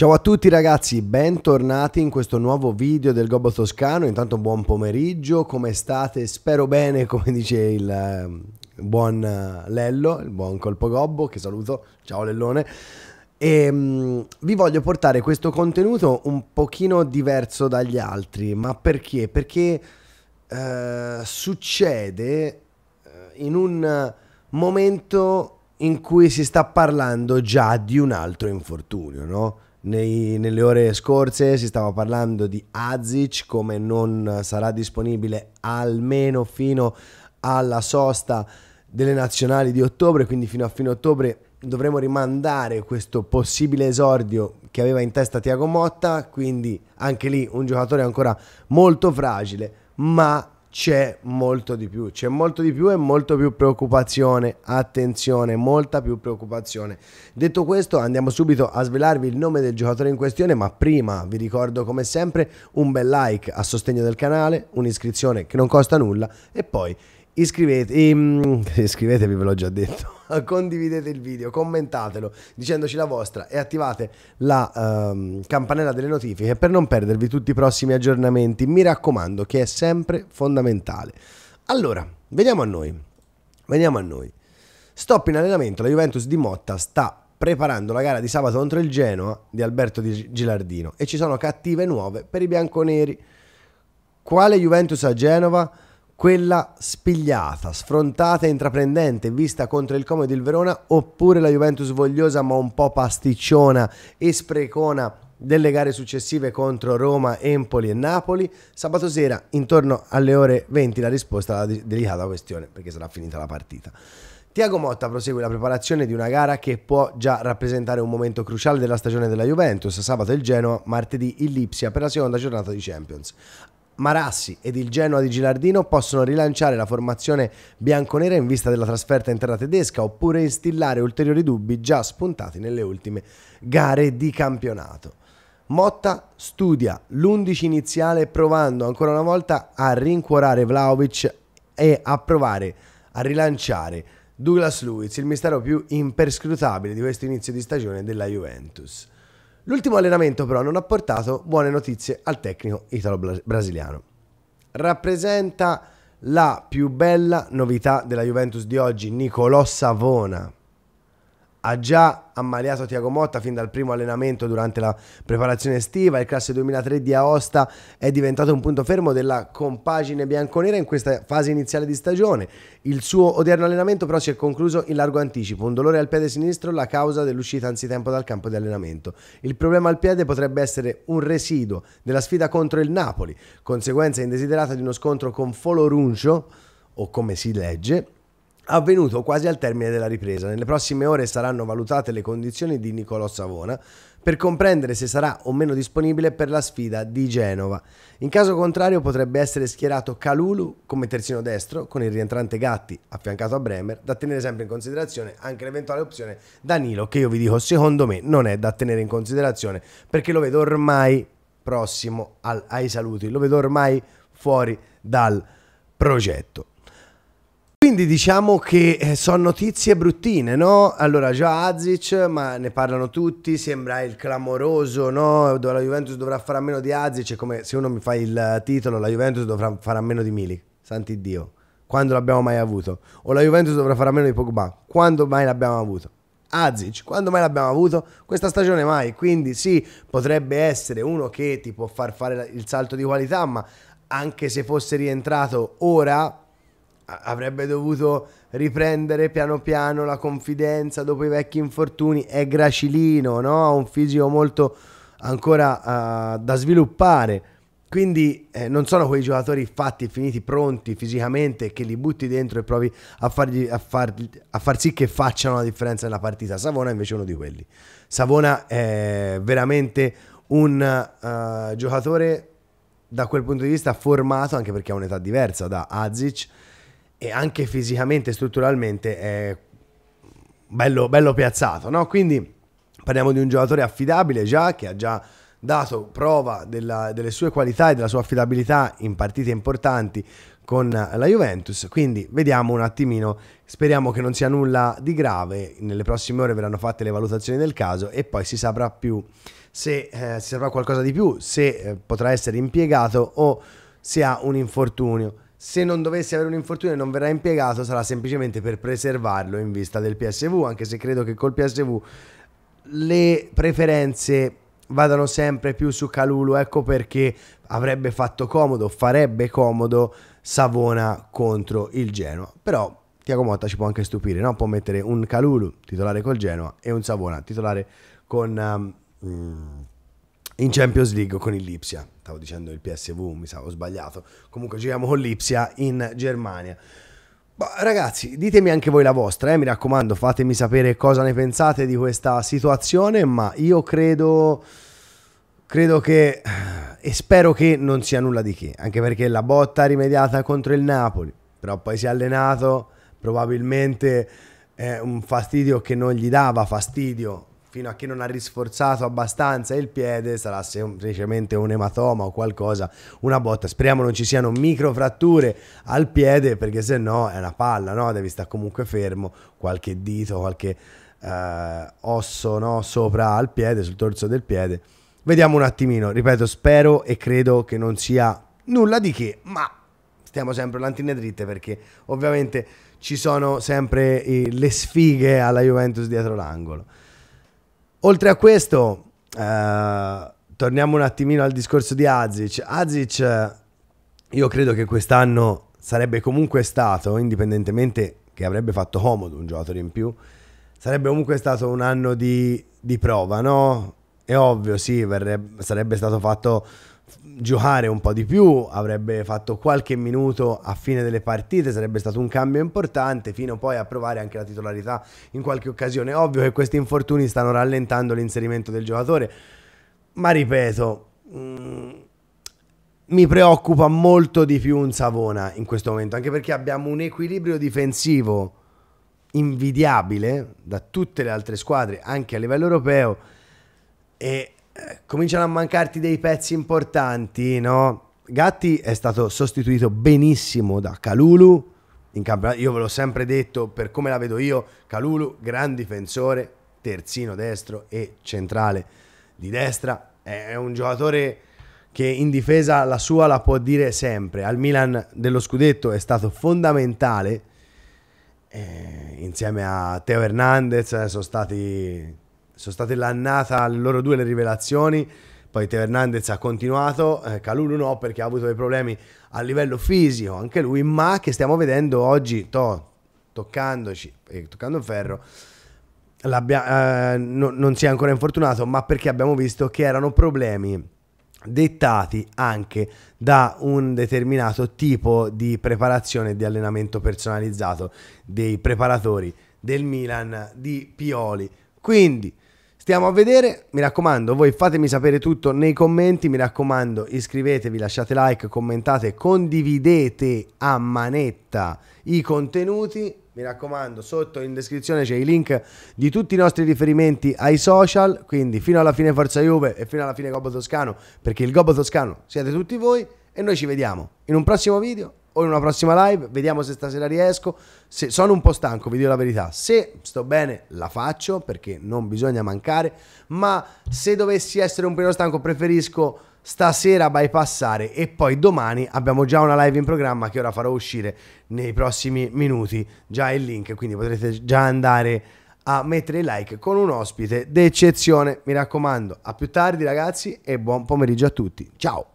Ciao a tutti ragazzi, bentornati in questo nuovo video del Gobbo Toscano, intanto buon pomeriggio, come state? Spero bene, come dice il ehm, buon eh, Lello, il buon Colpo Gobbo, che saluto, ciao Lellone. E ehm, mh, vi voglio portare questo contenuto un pochino diverso dagli altri, ma perché? Perché eh, succede eh, in un momento in cui si sta parlando già di un altro infortunio, no? Nei, nelle ore scorse si stava parlando di Azic come non sarà disponibile almeno fino alla sosta delle nazionali di ottobre, quindi fino a fine ottobre dovremo rimandare questo possibile esordio che aveva in testa Tiago Motta, quindi anche lì un giocatore ancora molto fragile, ma c'è molto di più, c'è molto di più e molto più preoccupazione, attenzione, molta più preoccupazione. Detto questo andiamo subito a svelarvi il nome del giocatore in questione, ma prima vi ricordo come sempre un bel like a sostegno del canale, un'iscrizione che non costa nulla e poi Iscrivete, ehm, iscrivetevi, ve l'ho già detto. Condividete il video, commentatelo dicendoci la vostra e attivate la ehm, campanella delle notifiche per non perdervi tutti i prossimi aggiornamenti. Mi raccomando, che è sempre fondamentale. Allora, vediamo a noi. Veniamo a noi. Stop in allenamento, la Juventus di Motta sta preparando la gara di sabato contro il Genoa di Alberto di Gilardino e ci sono cattive nuove per i bianconeri. Quale Juventus a Genova? quella spigliata, sfrontata e intraprendente vista contro il Como e il Verona oppure la Juventus vogliosa ma un po' pasticciona e sprecona delle gare successive contro Roma, Empoli e Napoli. Sabato sera intorno alle ore 20 la risposta alla delicata questione perché sarà finita la partita. Tiago Motta prosegue la preparazione di una gara che può già rappresentare un momento cruciale della stagione della Juventus, sabato il Genoa, martedì il Lipsia per la seconda giornata di Champions. Marassi ed il Genoa di Gilardino possono rilanciare la formazione bianconera in vista della trasferta interna tedesca oppure instillare ulteriori dubbi già spuntati nelle ultime gare di campionato. Motta studia l'11 iniziale provando ancora una volta a rincuorare Vlaovic e a provare a rilanciare Douglas Luiz, il mistero più imperscrutabile di questo inizio di stagione della Juventus. L'ultimo allenamento però non ha portato buone notizie al tecnico italo-brasiliano. Rappresenta la più bella novità della Juventus di oggi, Nicolò Savona, ha già ammaliato Tiago Motta fin dal primo allenamento durante la preparazione estiva, il classe 2003 di Aosta è diventato un punto fermo della compagine bianconera in questa fase iniziale di stagione. Il suo odierno allenamento però si è concluso in largo anticipo, un dolore al piede sinistro la causa dell'uscita anzitempo dal campo di allenamento. Il problema al piede potrebbe essere un residuo della sfida contro il Napoli, conseguenza indesiderata di uno scontro con Folo Runcio, o come si legge, avvenuto quasi al termine della ripresa. Nelle prossime ore saranno valutate le condizioni di Nicolò Savona per comprendere se sarà o meno disponibile per la sfida di Genova. In caso contrario potrebbe essere schierato Calulu come terzino destro con il rientrante Gatti affiancato a Bremer, da tenere sempre in considerazione anche l'eventuale opzione Danilo che io vi dico secondo me non è da tenere in considerazione perché lo vedo ormai prossimo al, ai saluti, lo vedo ormai fuori dal progetto. Quindi diciamo che eh, sono notizie bruttine, no? Allora già Azic, ma ne parlano tutti, sembra il clamoroso, no? La Juventus dovrà fare a meno di Azic, è come se uno mi fa il eh, titolo, la Juventus dovrà fare a meno di Milik, santi Dio, quando l'abbiamo mai avuto? O la Juventus dovrà fare a meno di Pogba, quando mai l'abbiamo avuto? Azic, quando mai l'abbiamo avuto? Questa stagione mai, quindi sì, potrebbe essere uno che ti può far fare il salto di qualità, ma anche se fosse rientrato ora avrebbe dovuto riprendere piano piano la confidenza dopo i vecchi infortuni. È gracilino, no? un fisico molto ancora uh, da sviluppare. Quindi eh, non sono quei giocatori fatti, finiti, pronti fisicamente che li butti dentro e provi a, fargli, a, fargli, a far sì che facciano la differenza nella partita. Savona è invece uno di quelli. Savona è veramente un uh, giocatore da quel punto di vista formato anche perché ha un'età diversa da Azic e anche fisicamente, strutturalmente è bello, bello piazzato, no? Quindi parliamo di un giocatore affidabile già, che ha già dato prova della, delle sue qualità e della sua affidabilità in partite importanti con la Juventus, quindi vediamo un attimino, speriamo che non sia nulla di grave, nelle prossime ore verranno fatte le valutazioni del caso e poi si saprà più se eh, si saprà qualcosa di più, se eh, potrà essere impiegato o se ha un infortunio se non dovesse avere un infortunio e non verrà impiegato sarà semplicemente per preservarlo in vista del PSV, anche se credo che col PSV le preferenze vadano sempre più su Calulu, ecco perché avrebbe fatto comodo, farebbe comodo Savona contro il Genoa. Però Tiago Motta ci può anche stupire, no? può mettere un Calulu titolare col Genoa e un Savona titolare con... Um, mm, in Champions League con il Lipsia. Stavo dicendo il PSV, mi sa, sbagliato. Comunque giriamo con l'Ipsia in Germania. Bah, ragazzi, ditemi anche voi la vostra, eh? mi raccomando, fatemi sapere cosa ne pensate di questa situazione, ma io credo, credo che e spero che non sia nulla di che, anche perché la botta rimediata contro il Napoli, però poi si è allenato, probabilmente è un fastidio che non gli dava fastidio fino a che non ha risforzato abbastanza il piede sarà semplicemente un ematoma o qualcosa, una botta. Speriamo non ci siano microfratture al piede perché se no è una palla, no? devi stare comunque fermo, qualche dito, qualche eh, osso no? sopra al piede, sul torso del piede. Vediamo un attimino, ripeto, spero e credo che non sia nulla di che, ma stiamo sempre lantine dritte perché ovviamente ci sono sempre eh, le sfighe alla Juventus dietro l'angolo. Oltre a questo, eh, torniamo un attimino al discorso di Azic. Azic, eh, io credo che quest'anno sarebbe comunque stato, indipendentemente che avrebbe fatto comodo un giocatore in più, sarebbe comunque stato un anno di, di prova, no? È ovvio, sì, verrebbe, sarebbe stato fatto giocare un po' di più, avrebbe fatto qualche minuto a fine delle partite, sarebbe stato un cambio importante, fino poi a provare anche la titolarità in qualche occasione. Ovvio che questi infortuni stanno rallentando l'inserimento del giocatore, ma ripeto, mh, mm, mi preoccupa molto di più un Savona in questo momento, anche perché abbiamo un equilibrio difensivo invidiabile da tutte le altre squadre, anche a livello europeo, e cominciano a mancarti dei pezzi importanti, no? Gatti è stato sostituito benissimo da Calulu in Io ve l'ho sempre detto, per come la vedo io, Calulu, gran difensore, terzino destro e centrale di destra. È un giocatore che in difesa la sua la può dire sempre. Al Milan dello scudetto è stato fondamentale. Eh, insieme a Teo Hernandez eh, sono stati sono state l'annata loro due le rivelazioni. Poi Teo Hernandez ha continuato, eh, Calulu no perché ha avuto dei problemi a livello fisico anche lui, ma che stiamo vedendo oggi, to, toccandoci, e eh, toccando il ferro, eh, no, non si è ancora infortunato, ma perché abbiamo visto che erano problemi dettati anche da un determinato tipo di preparazione di allenamento personalizzato dei preparatori del Milan di Pioli. Quindi Stiamo a vedere, mi raccomando, voi fatemi sapere tutto nei commenti, mi raccomando iscrivetevi, lasciate like, commentate, condividete a manetta i contenuti, mi raccomando sotto in descrizione c'è i link di tutti i nostri riferimenti ai social, quindi fino alla fine Forza Juve e fino alla fine Gobbo Toscano, perché il Gobbo Toscano siete tutti voi e noi ci vediamo in un prossimo video o in una prossima live, vediamo se stasera riesco. Se sono un po' stanco, vi dico la verità. Se sto bene, la faccio perché non bisogna mancare. Ma se dovessi essere un po' stanco, preferisco stasera bypassare e poi domani abbiamo già una live in programma che ora farò uscire nei prossimi minuti già il link quindi potrete già andare a mettere i like con un ospite d'eccezione mi raccomando a più tardi ragazzi e buon pomeriggio a tutti ciao